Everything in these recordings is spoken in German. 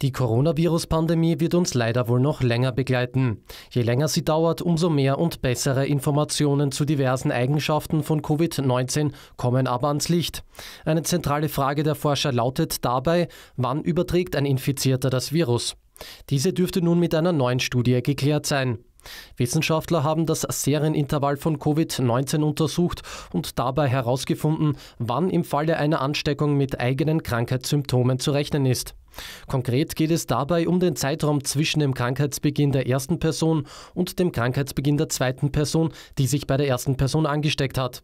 Die Coronavirus-Pandemie wird uns leider wohl noch länger begleiten. Je länger sie dauert, umso mehr und bessere Informationen zu diversen Eigenschaften von Covid-19 kommen aber ans Licht. Eine zentrale Frage der Forscher lautet dabei, wann überträgt ein Infizierter das Virus? Diese dürfte nun mit einer neuen Studie geklärt sein. Wissenschaftler haben das Serienintervall von Covid-19 untersucht und dabei herausgefunden, wann im Falle einer Ansteckung mit eigenen Krankheitssymptomen zu rechnen ist. Konkret geht es dabei um den Zeitraum zwischen dem Krankheitsbeginn der ersten Person und dem Krankheitsbeginn der zweiten Person, die sich bei der ersten Person angesteckt hat.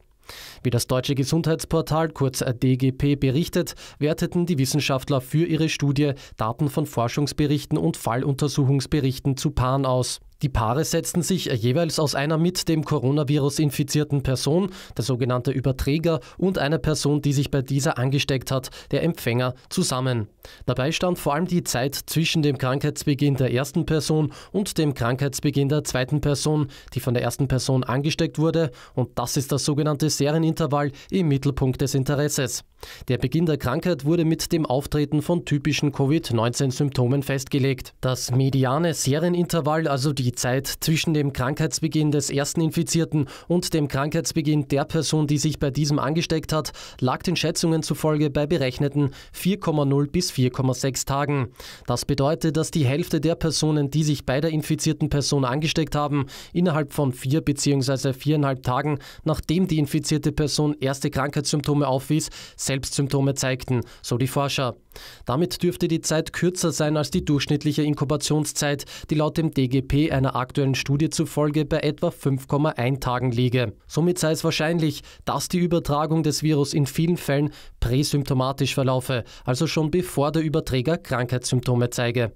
Wie das deutsche Gesundheitsportal kurz DGP berichtet, werteten die Wissenschaftler für ihre Studie Daten von Forschungsberichten und Falluntersuchungsberichten zu Paaren aus. Die Paare setzten sich äh, jeweils aus einer mit dem Coronavirus infizierten Person, der sogenannte Überträger, und einer Person, die sich bei dieser angesteckt hat, der Empfänger, zusammen. Dabei stand vor allem die Zeit zwischen dem Krankheitsbeginn der ersten Person und dem Krankheitsbeginn der zweiten Person, die von der ersten Person angesteckt wurde, und das ist das sogenannte Serienintervall im Mittelpunkt des Interesses. Der Beginn der Krankheit wurde mit dem Auftreten von typischen Covid-19-Symptomen festgelegt. Das mediane Serienintervall, also die Zeit zwischen dem Krankheitsbeginn des ersten Infizierten und dem Krankheitsbeginn der Person, die sich bei diesem angesteckt hat, lag den Schätzungen zufolge bei berechneten 4,0 bis 4,6 Tagen. Das bedeutet, dass die Hälfte der Personen, die sich bei der infizierten Person angesteckt haben, innerhalb von vier bzw. viereinhalb Tagen, nachdem die infizierte Person erste Krankheitssymptome aufwies, Selbstsymptome zeigten, so die Forscher. Damit dürfte die Zeit kürzer sein als die durchschnittliche Inkubationszeit, die laut dem DGP einer aktuellen Studie zufolge bei etwa 5,1 Tagen liege. Somit sei es wahrscheinlich, dass die Übertragung des Virus in vielen Fällen präsymptomatisch verlaufe, also schon bevor der Überträger Krankheitssymptome zeige.